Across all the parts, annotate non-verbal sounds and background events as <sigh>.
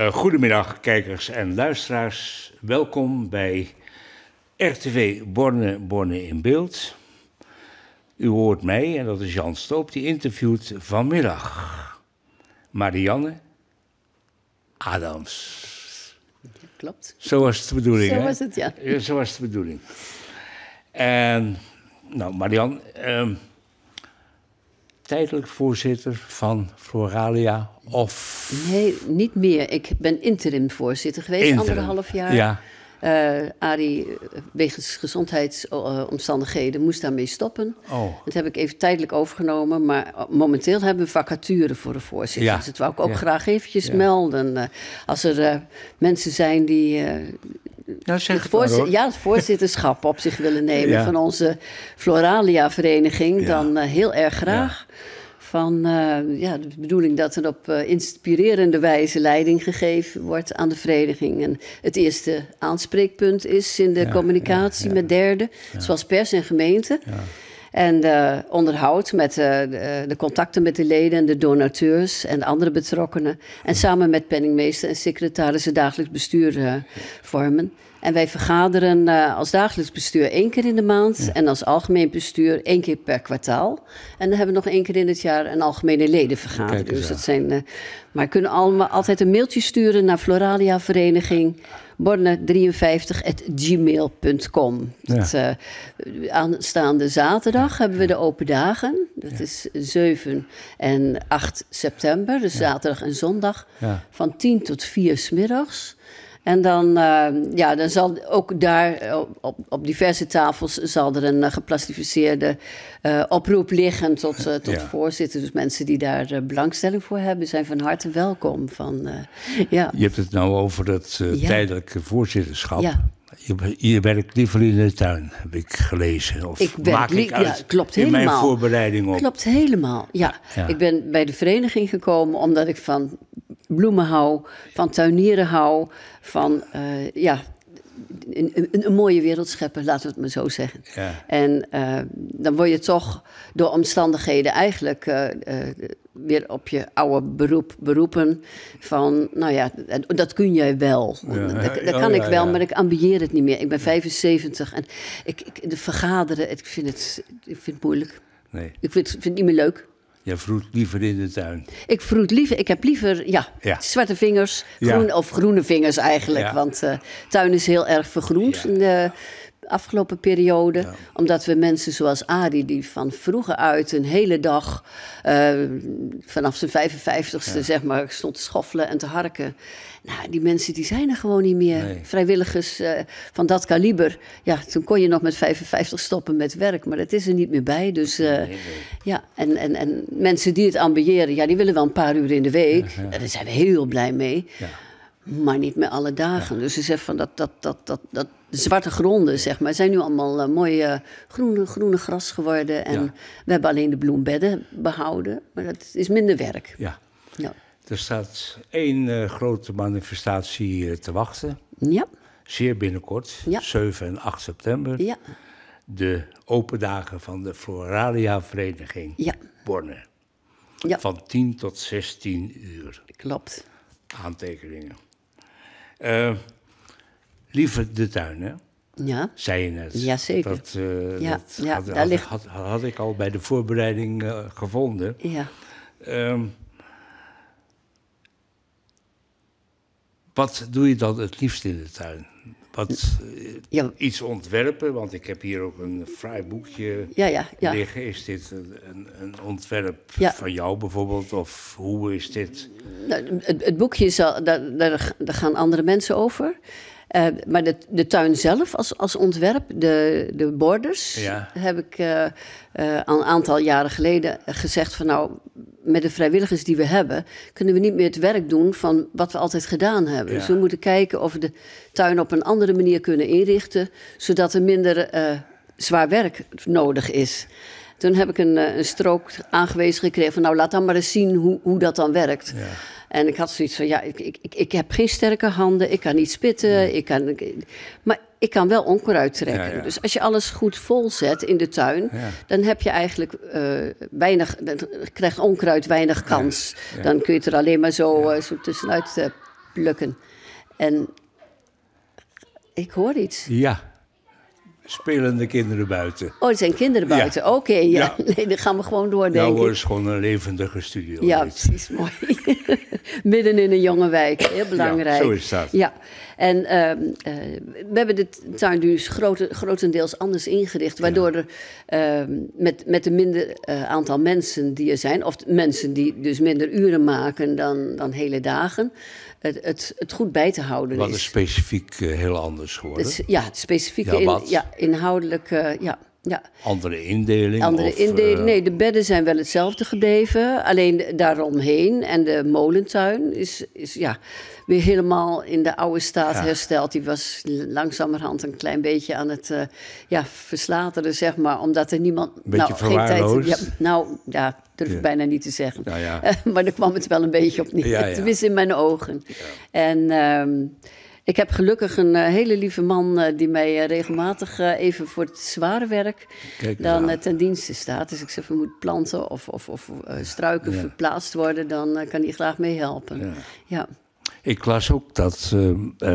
Uh, goedemiddag, kijkers en luisteraars. Welkom bij RTV Borne, Borne in Beeld. U hoort mij, en dat is Jan Stoop, die interviewt vanmiddag Marianne Adams. Klopt. Zo was het de bedoeling, Zo was het, ja. Zo was de bedoeling. En, nou, Marianne, ehm, tijdelijk voorzitter van Floralia of Nee, niet meer. Ik ben interim voorzitter geweest, anderhalf jaar. Ja. Uh, Arie, eh, wegens gezondheidsomstandigheden, moest daarmee stoppen. Oh. Dat heb ik even tijdelijk overgenomen. Maar eh, momenteel hebben we vacature voor de voorzitter. Dus dat wou ik ook graag eventjes melden. als er mensen zijn die... Nou, ja, het voorzitterschap op zich willen nemen <laughs> van onze Floralia-vereniging, dan heel erg graag van eh, ja, de bedoeling dat er op eh, inspirerende wijze leiding gegeven wordt aan de vereniging. En het eerste aanspreekpunt is in de communicatie met derden, zoals pers en gemeente. En eh, onderhoud met de, de, contacten met de leden en de donateurs en andere betrokkenen. En samen met penningmeester en secretarissen dagelijks bestuur vormen. En wij vergaderen eh, als dagelijks bestuur één keer in de maand en als algemeen bestuur één keer per kwartaal. En dan hebben we nog één keer in het jaar een algemene ledenvergadering. Dus dat zijn, eh, maar kunnen allemaal altijd een mailtje sturen naar Floralia Vereniging borne53.gmail.com. Ja. Eh, aanstaande zaterdag hebben we de open dagen. Dat is 7 en 8 september, dus zaterdag en zondag. Van 10 tot 4 smiddags. middags. En dan, eh, ja, dan zal ook daar eh, op, op diverse tafels zal er een eh, geplastificeerde oproep liggen tot, uh, tot voorzitter. Dus mensen die daar belangstelling voor hebben, zijn van harte welkom. Van, ja. Je hebt het nou over het tijdelijke voorzitterschap. Ja. Je, je, werkt liever in de tuin, heb ik gelezen. Of ik maak ik uit ja, klopt in mijn voorbereiding op. Klopt helemaal, ja. Ik ben bij de vereniging gekomen omdat ik van bloemen hou, van tuinieren hou, van eh, ja, een, een, een, mooie wereld scheppen, laten we het maar zo zeggen. Ja. En eh, dan word je toch door omstandigheden eigenlijk eh, weer op je oude beroep beroepen. Van, nou ja, dat kun jij wel. Dat, oh, kan ik wel, maar ik ambieer het niet meer. Ik ben 75 en ik, ik de vergaderen, ik vind, het, ik vind het moeilijk. Nee. Ik vind, vind het niet meer leuk. Je vroet liever in de tuin. Ik vroet liever, ik heb liever, ja, zwarte vingers, groen, of groene vingers eigenlijk. Want de eh, tuin is heel erg vergroend. En, eh, afgelopen periode. Omdat we mensen zoals Adi, die van vroeger uit een hele dag, eh, vanaf zijn 55ste zeg maar, stond te schoffelen en te harken. Nou, die mensen die zijn er gewoon niet meer. Vrijwilligers eh, van dat kaliber. Ja, toen kon je nog met 55 stoppen met werk, maar dat is er niet meer bij. Dus eh, ja, en, en, en mensen die het ambiëren, ja, die willen wel een paar uur in de week. Daar zijn we heel blij mee. Ja maar niet met alle dagen. Dus ze zegt van dat, dat, dat, dat, dat de zwarte gronden, zeg maar, zijn nu allemaal uh, mooi eh, groene, groene gras geworden. En we hebben alleen de bloembedden behouden, maar dat is minder werk. Ja. Er staat één eh, grote manifestatie te wachten. Ja. Zeer binnenkort, 7 en 8 september. Ja. De open dagen van de Floralia Vereniging ja. Borne. Ja. Van 10 tot 16 uur. Klopt. Aantekeningen. Uh, eh, liever de tuin, hè? Ja. Zei je net. Jazeker. Dat, uh, dat had, ik al bij de voorbereiding uh, gevonden. Ja. Um, wat doe je dan het liefst in de tuin? wat, eh, iets ontwerpen, want ik heb hier ook een fraai boekje ja, ja, ja. liggen. Is dit een, een ontwerp van jou bijvoorbeeld, of hoe is dit? Nou, het, boekje, is al, daar, daar, gaan andere mensen over. Eh, maar de, de, tuin zelf als, als ontwerp, de, de borders, heb ik uh, een aantal jaren geleden gezegd van nou, met de vrijwilligers die we hebben, kunnen we niet meer het werk doen van wat we altijd gedaan hebben. Dus we moeten kijken of we de tuin op een andere manier kunnen inrichten, zodat er minder eh, zwaar werk nodig is. Toen heb ik een, eh, een strook aangewezen gekregen van nou laat dan maar eens zien hoe, hoe dat dan werkt. Ja. En ik had zoiets van ja, ik, ik, ik heb geen sterke handen, ik kan niet spitten, ik kan, maar ik kan wel onkruid trekken. Dus als je alles goed volzet in de tuin, dan heb je eigenlijk eh, weinig, krijgt onkruid weinig kans. Dan kun je het er alleen maar zo, eh, zo tussenuit plukken. En ik hoor iets. Ja spelende kinderen buiten. Oh, er zijn kinderen buiten. Oké, ja. Nee, dan gaan we gewoon door, denk nou, het is gewoon een levendige studio. Ja, precies. Mooi. <laughs> midden in een jonge wijk. Heel belangrijk. Ja, zo is dat. Ja. En ehm, eh, we hebben de tuin dus grote, grotendeels anders ingericht. Waardoor er ehm, met, met een minder eh, aantal mensen die er zijn, of mensen die dus minder uren maken dan, dan hele dagen, het, het, het goed bij te houden Wat is. Wat is specifiek eh, heel anders geworden. Het, ja, het specifieke ja, ja, inhoudelijk. ja. Ja. Andere indeling? Andere of, indeling. Eh, nee, de bedden zijn wel hetzelfde gebleven. Alleen daaromheen en de molentuin is, is ja, weer helemaal in de oude staat hersteld. Die was langzamerhand een klein beetje aan het eh, ja, verslateren, zeg maar. Omdat er niemand... Beetje nou, geen tijd, Nou, ja, durf ik bijna niet te zeggen. Nou <laughs> maar daar kwam het wel een beetje op neer. Tenminste in mijn ogen. En... Ehm, ik heb gelukkig een eh, hele lieve man eh, die mij eh, regelmatig even voor het zware werk dan ten dienste staat. Dus ik zeg, er moet planten of, of, of struiken verplaatst worden, dan kan hij graag mee helpen. Ja. ja. Ik las ook dat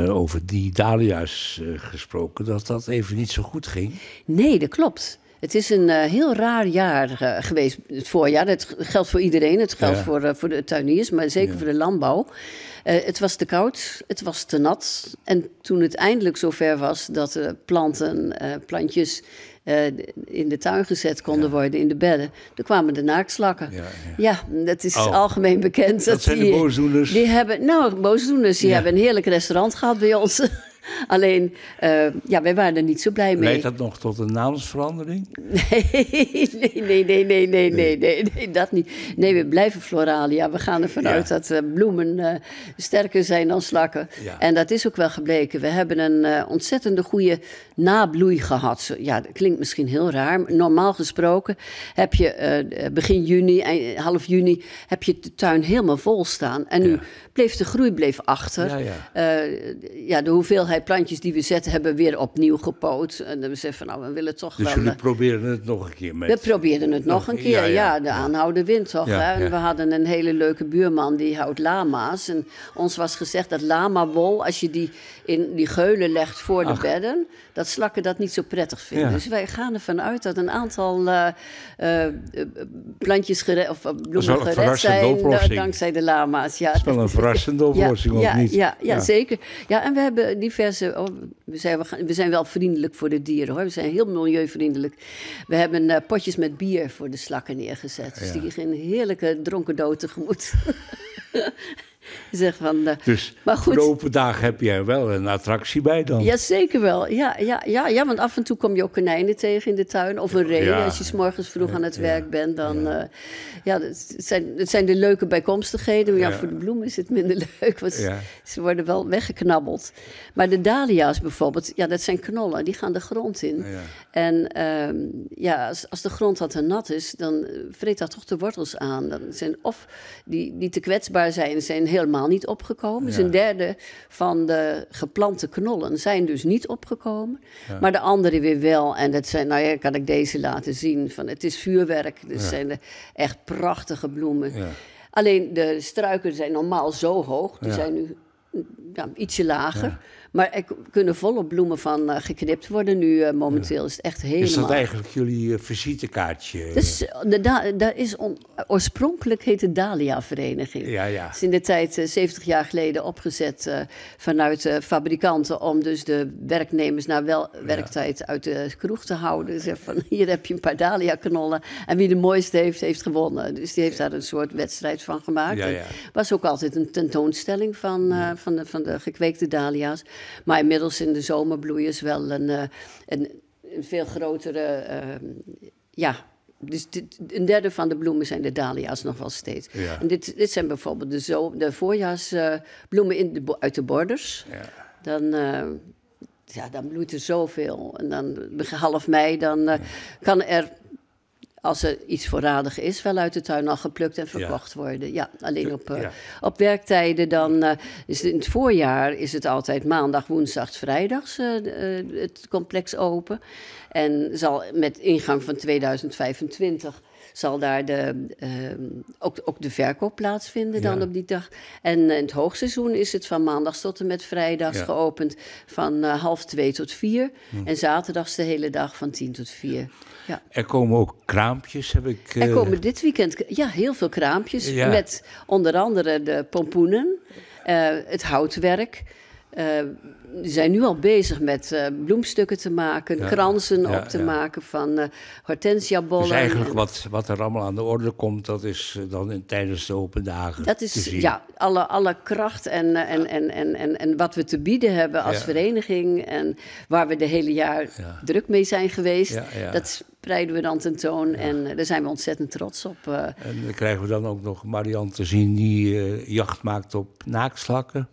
over die dahlia's gesproken, dat dat even niet zo goed ging. Nee, dat klopt. Het is een eh, heel raar jaar eh, geweest, het voorjaar. Dat geldt voor iedereen. Het geldt voor, eh, voor de tuiniers, maar zeker voor de landbouw. het was te koud, het was te nat. En toen het eindelijk zover was dat er planten, plantjes in de tuin gezet konden worden, in de bedden, toen kwamen de naaktslakken. Ja, dat is oh. algemeen bekend. Dat, zijn die, de boosdoeners. Die hebben, nou, boosdoeners, die hebben een heerlijk restaurant gehad bij ons. <laughs> Alleen, eh, ja, wij waren er niet zo blij mee. Leidt dat nog tot een naamsverandering? <laughs> Nee, nee, nee, nee, nee, nee, nee, nee, dat niet. Nee, we blijven floralia. We gaan ervan ja. uit dat eh, bloemen eh, sterker zijn dan slakken. En dat is ook wel gebleken. We hebben een ontzettende goede nabloei gehad. Ja, dat klinkt misschien heel raar. Normaal gesproken heb je begin juni, half juni, heb je de tuin helemaal vol staan. En nu bleef de groei bleef achter. ja, de hoeveelheid de plantjes die we zetten hebben weer opnieuw gepoot. En dan zeggen van nou, we willen toch dus wel... Dus jullie eh, proberen het nog een keer mee. We probeerden het nog, een keer, ja. de aanhouden wind toch. We hadden een hele leuke buurman die houdt lama's. En ons was gezegd dat lamawol, als je die in die geulen legt voor de bedden... dat slakken dat niet zo prettig vinden. Dus wij gaan ervan uit dat een aantal plantjes gered, of bloemen gered zijn... Eh, dankzij de lama's. Ja, dat is wel een verrassende <laughs> oplossing, of niet? Ja, ja, zeker. Ja, en we hebben diverse Oh, we, zijn, we, zijn, wel vriendelijk voor de dieren hoor. We zijn heel milieuvriendelijk. We hebben eh, potjes met bier voor de slakken neergezet. Dus die gingen heerlijke dronken dood tegemoet. <laughs> <laughs> Zeg van, eh, dus maar goed, de open dagen heb jij wel een attractie bij dan? Ja, zeker wel. Ja, ja, ja, ja, want af en toe kom je ook konijnen tegen in de tuin. Of een ree. Als je s morgens vroeg aan het werk bent, dan... Ja, eh, ja het, zijn, het zijn de leuke bijkomstigheden. Maar ja, voor de bloemen is het minder <laughs> leuk. Want ze worden wel weggeknabbeld. Maar de dahlia's bijvoorbeeld, ja, dat zijn knollen. Die gaan de grond in. En ehm, ja, als, de grond wat te nat is, dan vreet dat toch de wortels aan. Dan zijn of die, die te kwetsbaar zijn, zijn helemaal niet opgekomen. Dus een derde van de geplante knollen zijn dus niet opgekomen. Maar de andere weer wel. En dat zijn, nou ja, kan ik deze laten zien. Van, het is vuurwerk. Dus zijn er echt prachtige bloemen. Alleen de struiken zijn normaal zo hoog. Die zijn nu ja, ietsje lager. Maar er kunnen volop bloemen van eh, geknipt worden nu eh, momenteel. Is het echt dus helemaal... Is dat eigenlijk jullie uh, visitekaartje? Dus, daar is oorspronkelijk heet het Dalia Vereniging. Het is in de tijd, 70 jaar geleden, opgezet vanuit fabrikanten... om dus de werknemers naar wel werktijd uit de kroeg te houden. Zeg van, hier heb je een paar Dalia-knollen. En wie de mooiste heeft, heeft gewonnen. Dus die heeft daar een soort wedstrijd van gemaakt. was ook altijd een tentoonstelling van van de, van de gekweekte dahlia's. Maar inmiddels in de zomer bloeien ze wel een, eh, een, een veel grotere. Eh, ja, dus dit, een derde van de bloemen zijn de dahlia's nog wel steeds. En dit, dit zijn bijvoorbeeld de, zo, de voorjaarsbloemen in de, uit de borders. Ja. Dan, eh, ja, dan bloeit er zoveel. En dan half mei, dan kan er als er iets voorradig is, wel uit de tuin al geplukt en verkocht worden. Ja, alleen op, eh, op werktijden dan eh, is het in het voorjaar is het altijd maandag, woensdag, vrijdags eh, het complex open. En zal met ingang van 2025 zal daar de, ehm, ook, ook de verkoop plaatsvinden dan op die dag. En eh, in het hoogseizoen is het van maandag tot en met vrijdags geopend van eh, half twee tot vier. Hm. En zaterdags de hele dag van tien tot vier. Ja. Er komen ook kraampjes, heb ik... Er eh, komen dit weekend ja, heel veel kraampjes met onder andere de pompoenen, het houtwerk... Eh, zijn nu al bezig met eh, bloemstukken te maken, kransen op te maken van eh, hortensiabollen. Dus eigenlijk wat, wat er allemaal aan de orde komt, dat is dan in, tijdens de open dagen Dat is, ja, alle, alle kracht en, en, en, en, en, en wat we te bieden hebben als vereniging en waar we de hele jaar druk mee zijn geweest. Dat spreiden we dan tentoon en daar zijn we ontzettend trots op. En dan krijgen we dan ook nog Marianne te zien die jacht maakt op naakslakken.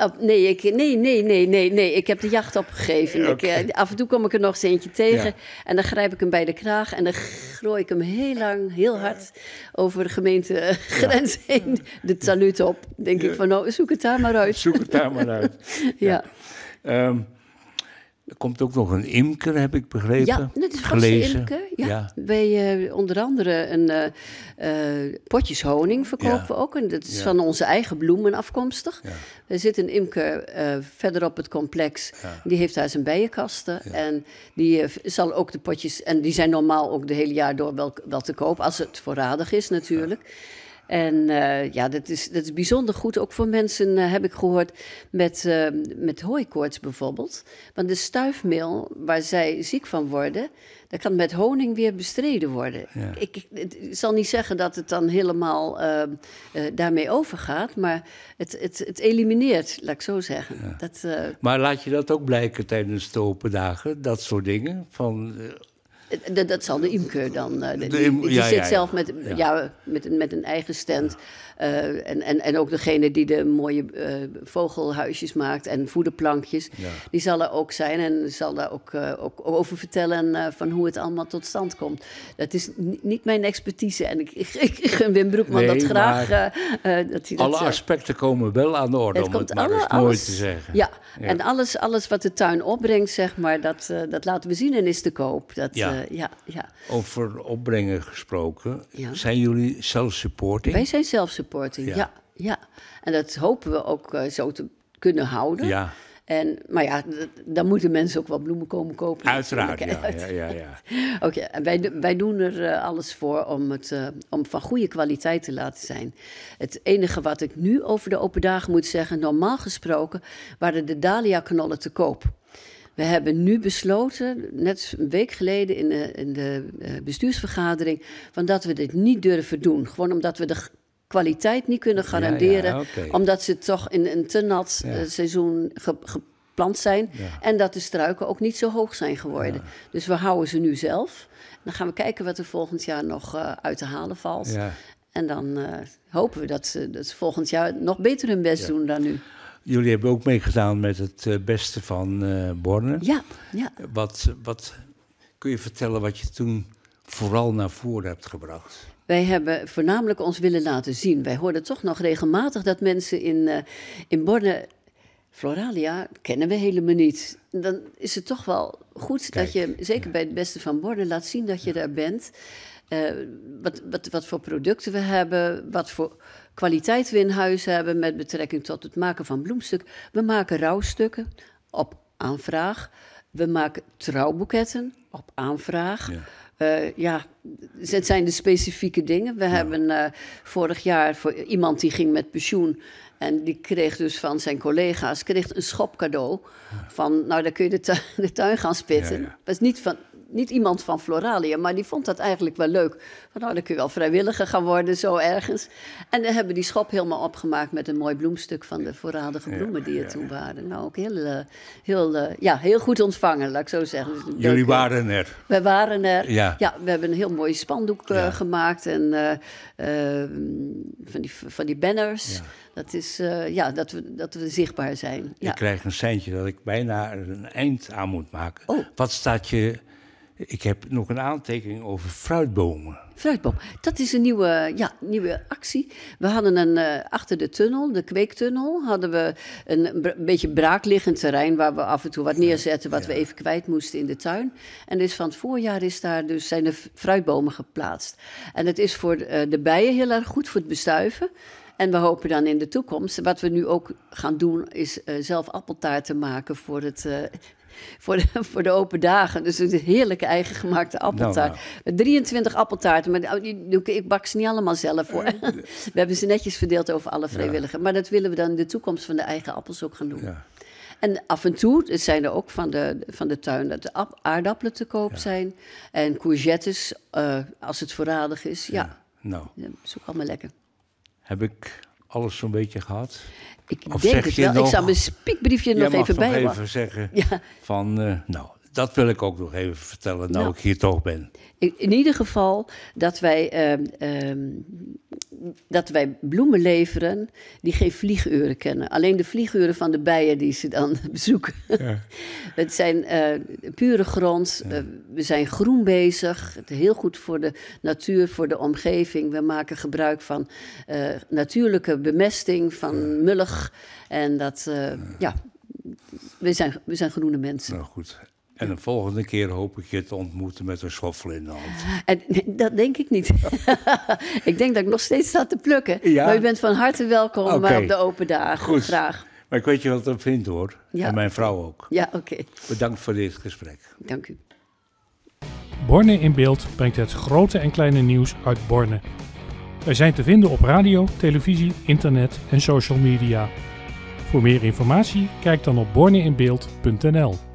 Oh, nee, ik, nee, nee, nee, nee, nee. Ik heb de jacht opgegeven. Eh, af en toe kom ik er nog eens eentje tegen. En dan grijp ik hem bij de kraag. En dan gooi ik hem heel lang, heel hard over de gemeentegrens eh, heen. De taluut op. Denk ik van, nou, zoek het daar maar uit. Zoek het daar maar uit. <laughs> ja. Ehm, er komt ook nog een imker, heb ik begrepen. Ja, dat is gelezen. Imker, ja. ja. Wij, uh, onder andere een uh, potjes honing verkopen we ook. En dat is van onze eigen bloemen afkomstig. Er zit een imker verder op het complex. Die heeft daar zijn bijenkasten. En die zal ook de potjes... En die zijn normaal ook de hele jaar door wel, wel te koop. Als het voorradig is natuurlijk. En eh, ja, dat is, dat is bijzonder goed. Ook voor mensen, eh, heb ik gehoord, met, eh, met hooikoorts bijvoorbeeld. Want de stuifmeel waar zij ziek van worden, dat kan met honing weer bestreden worden. Ik, zal niet zeggen dat het dan helemaal daarmee overgaat, maar het, het, het elimineert, laat ik zo zeggen. Dat, maar laat je dat ook blijken tijdens de open dagen, dat soort dingen? Van eh, dat, dat zal de imker dan. Eh, de, die, zit zelf met, ja. met, met een eigen stand. Eh, en, en, en ook degene die de mooie vogelhuisjes maakt en voederplankjes. Die zal er ook zijn en zal daar ook, ook over vertellen van hoe het allemaal tot stand komt. Dat is niet mijn expertise. En ik, ik, ik, gun Wim Broekman dat graag. dat hij dat alle aspecten komen wel aan de orde, om het maar mooi te zeggen. Ja, en alles, alles wat de tuin opbrengt, zeg maar, dat, dat laten we zien en is te koop. Dat, eh, ja, ja. Over opbrengen gesproken. Zijn jullie zelfsupporting? Wij zijn zelfsupporting, ja. ja. ja, En dat hopen we ook eh, zo te kunnen houden. Ja. En, maar ja, dan moeten mensen ook wel bloemen komen kopen. Uiteraard, ja, ja, ja, <laughs> Oké, wij, wij doen er eh, alles voor om het om van goede kwaliteit te laten zijn. Het enige wat ik nu over de open dagen moet zeggen... normaal gesproken waren de dahlia-knollen te koop. We hebben nu besloten, net een week geleden in de, in de eh, bestuursvergadering, van dat we dit niet durven doen. Gewoon omdat we de kwaliteit niet kunnen garanderen. Omdat ze toch in een te nat eh, seizoen geplant zijn. En dat de struiken ook niet zo hoog zijn geworden. Dus we houden ze nu zelf. Dan gaan we kijken wat er volgend jaar nog eh, uit te halen valt. En dan hopen we dat ze, dat ze volgend jaar nog beter hun best doen dan nu. Jullie hebben ook meegedaan met het eh, beste van uh, Borne. Ja, ja. Wat, wat kun je vertellen wat je toen vooral naar voren hebt gebracht? Wij hebben voornamelijk ons willen laten zien. Wij hoorden toch nog regelmatig dat mensen in, uh, in Borne Floralia kennen we helemaal niet. Dan is het toch wel goed dat je, zeker bij het beste van Bornen laat zien dat je daar bent. wat, wat, wat voor producten we hebben, wat voor kwaliteit we in huis hebben met betrekking tot het maken van bloemstukken. We maken rouwstukken op aanvraag. We maken trouwboeketten op aanvraag. Ja. Eh, ja, het zijn de specifieke dingen. We hebben eh, vorig jaar voor iemand die ging met pensioen. En die kreeg dus van zijn collega's kreeg een schop cadeau. Van, nou, dan kun je de tuin, <laughs> de tuin gaan spitten. Dat is niet van, niet iemand van Floralia, maar die vond dat eigenlijk wel leuk. Van, nou, dan kun je wel vrijwilliger gaan worden, zo ergens. En dan hebben die schop helemaal opgemaakt met een mooi bloemstuk van de voorradige bloemen die er toen waren. Nou, ook heel, eh, heel, eh, ja, heel goed ontvangen, laat ik zo zeggen. Dus Jullie waren er. We waren er. Ja. we hebben een heel mooi spandoek eh, gemaakt en ehm, van, die, van die banners. Dat is, ja, dat we, dat we zichtbaar zijn. Ik krijg een seintje dat ik bijna een eind aan moet maken. Oh. Wat staat je ik heb nog een aantekening over fruitbomen. Fruitboom, dat is een nieuwe, ja, nieuwe actie. We hadden een, eh, achter de tunnel, de kweektunnel, hadden we een, een beetje braakliggend terrein waar we af en toe wat neerzetten wat we even kwijt moesten in de tuin. En dus van het voorjaar is daar dus, zijn er fruitbomen geplaatst. En het is voor eh, de bijen heel erg goed voor het bestuiven. En we hopen dan in de toekomst, wat we nu ook gaan doen, is uh, zelf appeltaarten maken voor het. Eh, <laughs> voor de, voor de open dagen. Dus een heerlijke eigen gemaakte nou, appeltaart. Nou, 23 appeltaarten, maar ik bak ze niet allemaal zelf voor. <laughs> we hebben ze netjes verdeeld over alle vrijwilligers. Maar dat willen we dan in de toekomst van de eigen appels ook gaan doen. Ja. En af en toe zijn er ook van de, van de tuin dat de aardappelen te koop zijn. En courgettes, eh, als het voorradig is. Ja, nou. dat is ook allemaal lekker. Heb ik alles zo'n beetje gehad? Ik denk het wel. ik zou mijn spiekbriefje nog even bij. Ik even zeggen ja. van, eh, nou, dat wil ik ook nog even vertellen, nou, nou. ik hier toch ben. In, ieder geval dat wij, ehm, ehm, dat wij bloemen leveren die geen vlieguren kennen. Alleen de vlieguren van de bijen die ze dan <laughs> bezoeken. Ja. <laughs> het zijn eh, pure grond, eh, we zijn groen bezig, heel goed voor de natuur, voor de omgeving. We maken gebruik van eh, natuurlijke bemesting, van mullig. En dat, ja, we zijn, we zijn groene mensen. Nou goed, en de volgende keer hoop ik je te ontmoeten met een schoffel in de hand. En, dat denk ik niet. <laughs> ik denk dat ik nog steeds sta te plukken. Ja? Maar u bent van harte welkom op de open dagen. Goed. Graag. Maar ik weet je wat dat vindt hoor. Ja. En mijn vrouw ook. Ja, oké. Bedankt voor dit gesprek. Dank u. Borne in beeld brengt het grote en kleine nieuws uit Borne. Wij zijn te vinden op radio, televisie, internet en social media. Voor meer informatie kijk dan op borneinbeeld.nl.